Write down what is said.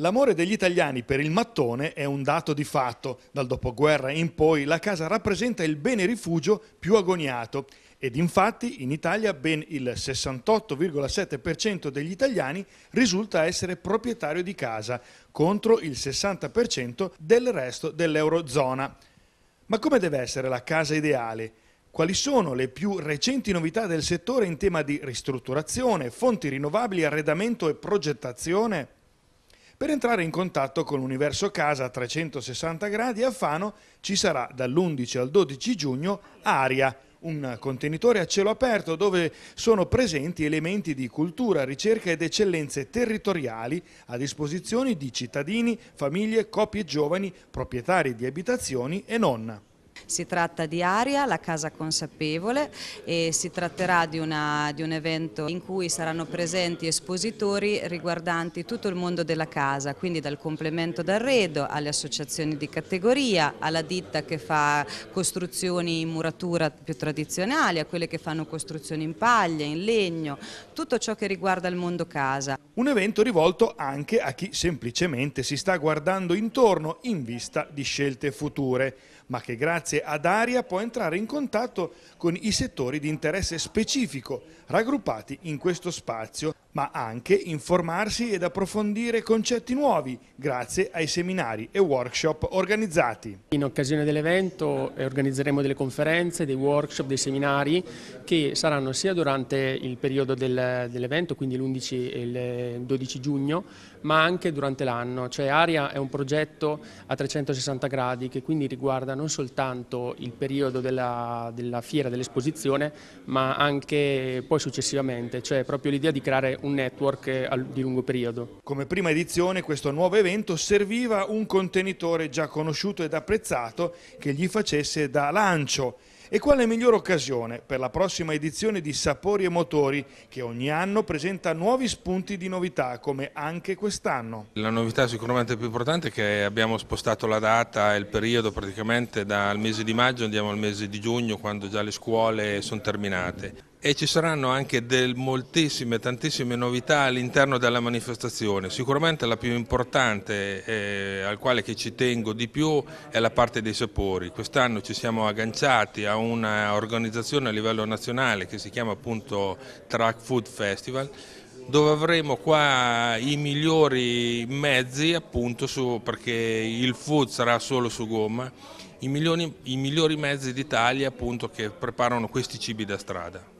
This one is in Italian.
L'amore degli italiani per il mattone è un dato di fatto. Dal dopoguerra in poi la casa rappresenta il bene rifugio più agoniato ed infatti in Italia ben il 68,7% degli italiani risulta essere proprietario di casa contro il 60% del resto dell'Eurozona. Ma come deve essere la casa ideale? Quali sono le più recenti novità del settore in tema di ristrutturazione, fonti rinnovabili, arredamento e progettazione? Per entrare in contatto con l'Universo Casa a 360 gradi a Fano ci sarà dall'11 al 12 giugno Aria, un contenitore a cielo aperto dove sono presenti elementi di cultura, ricerca ed eccellenze territoriali a disposizione di cittadini, famiglie, coppie giovani, proprietari di abitazioni e nonna. Si tratta di Aria, la Casa Consapevole e si tratterà di, una, di, un evento in cui saranno presenti espositori riguardanti tutto il mondo della casa, quindi dal complemento d'arredo alle associazioni di categoria, alla ditta che fa costruzioni in muratura più tradizionali, a quelle che fanno costruzioni in paglia, in legno, tutto ciò che riguarda il mondo casa. Un evento rivolto anche a chi semplicemente si sta guardando intorno in vista di scelte future, ma che grazie grazie ad Aria può entrare in contatto con i settori di interesse specifico raggruppati in questo spazio ma anche informarsi ed approfondire concetti nuovi grazie ai seminari e workshop organizzati. In occasione dell'evento eh, organizzeremo delle conferenze, dei workshop, dei seminari che saranno sia durante il periodo del, dell'evento, quindi l'11 e il 12 giugno, ma anche durante l'anno. Cioè Aria è un progetto a 360 gradi che quindi riguarda non soltanto il periodo della, della fiera, dell'esposizione, ma anche poi successivamente, cioè proprio l'idea di creare un un network eh, di lungo periodo. Come prima edizione questo nuovo evento serviva un contenitore già conosciuto ed apprezzato che gli facesse da lancio. E quale migliore occasione per la prossima edizione di Sapori e Motori che ogni anno presenta nuovi spunti di novità come anche quest'anno. La novità sicuramente più importante è che abbiamo spostato la data e il periodo praticamente dal mese di maggio andiamo al mese di giugno quando già le scuole sono terminate e ci saranno anche del, moltissime, tantissime novità all'interno della manifestazione. Sicuramente la più importante, eh, al quale ci tengo di più, è la parte dei sapori. Quest'anno ci siamo agganciati a un'organizzazione a livello nazionale che si chiama appunto Track Food Festival dove avremo qua i migliori mezzi appunto su, perché il food sarà solo su gomma, i migliori, i migliori mezzi d'Italia appunto che preparano questi cibi da strada.